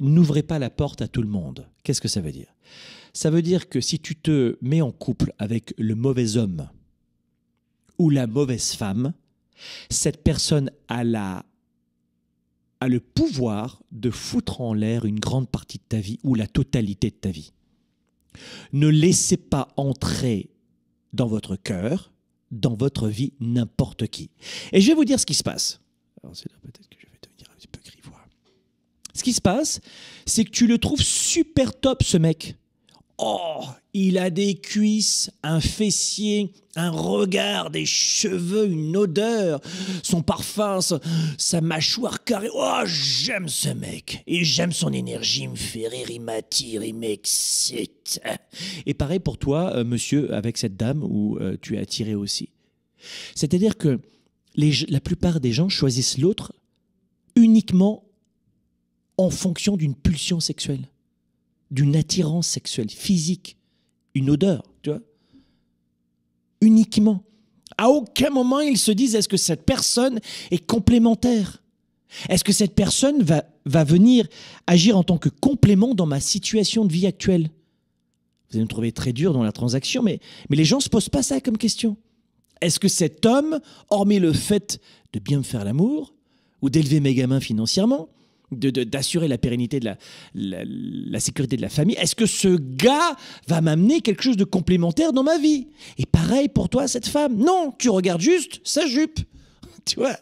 n'ouvrez pas la porte à tout le monde. Qu'est-ce que ça veut dire Ça veut dire que si tu te mets en couple avec le mauvais homme ou la mauvaise femme, cette personne a, la, a le pouvoir de foutre en l'air une grande partie de ta vie ou la totalité de ta vie. Ne laissez pas entrer dans votre cœur, dans votre vie, n'importe qui. Et je vais vous dire ce qui se passe. Alors c'est là peut-être qui se passe, c'est que tu le trouves super top, ce mec. Oh, il a des cuisses, un fessier, un regard, des cheveux, une odeur, son parfum, sa, mâchoire carrée. Oh, j'aime ce mec. Et j'aime son énergie, il me fait rire, il m'attire, il m'excite. Et pareil pour toi, euh, monsieur, avec cette dame où euh, tu es attiré aussi. C'est-à-dire que les, la plupart des gens choisissent l'autre uniquement en fonction d'une pulsion sexuelle, d'une attirance sexuelle physique, une odeur, tu vois. Uniquement. À aucun moment ils se disent est-ce que cette personne est complémentaire Est-ce que cette personne va, va venir agir en tant que complément dans ma situation de vie actuelle Vous allez me trouver très dur dans la transaction, mais, mais les gens ne se posent pas ça comme question. Est-ce que cet homme, hormis le fait de bien me faire l'amour ou d'élever mes gamins financièrement, d'assurer de, la pérennité de la, la, la, sécurité de la famille, est-ce que ce gars va m'amener quelque chose de complémentaire dans ma vie Et pareil pour toi, cette femme. Non, tu regardes juste sa jupe. Tu vois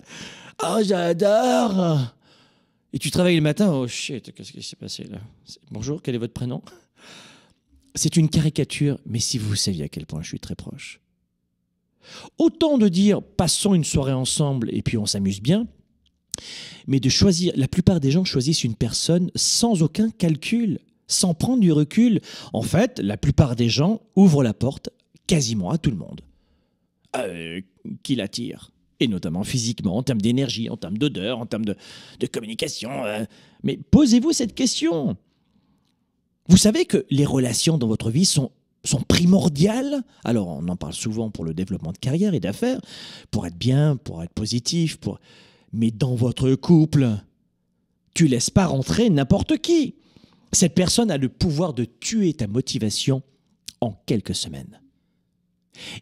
Oh, j'adore Et tu travailles le matin, oh shit, qu'est-ce qui s'est passé là Bonjour, quel est votre prénom C'est une caricature, mais si vous saviez à quel point je suis très proche. Autant de dire passons une soirée ensemble et puis on s'amuse bien, mais de choisir, la plupart des gens choisissent une personne sans aucun calcul, sans prendre du recul. En fait, la plupart des gens ouvrent la porte quasiment à tout le monde. Euh, qui l'attire, et notamment physiquement, en termes d'énergie, en termes d'odeur, en termes de, communication. Euh. mais posez-vous cette question. Vous savez que les relations dans votre vie sont primordiales. Alors, on en parle souvent pour le développement de carrière et d'affaires, pour être bien, pour être positif, pour mais dans votre couple, tu laisses pas rentrer n'importe qui. Cette personne a le pouvoir de tuer ta motivation en quelques semaines.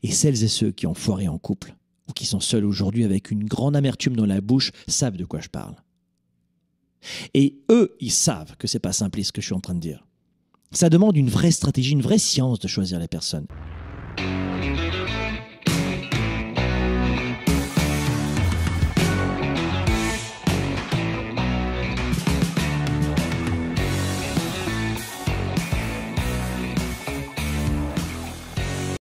Et celles et ceux qui ont foiré en couple, ou qui sont seuls aujourd'hui avec une grande amertume dans la bouche, savent de quoi je parle. Et eux, ils savent que c'est pas simpliste ce que je suis en train de dire. Ça demande une vraie stratégie, une vraie science de choisir la personne.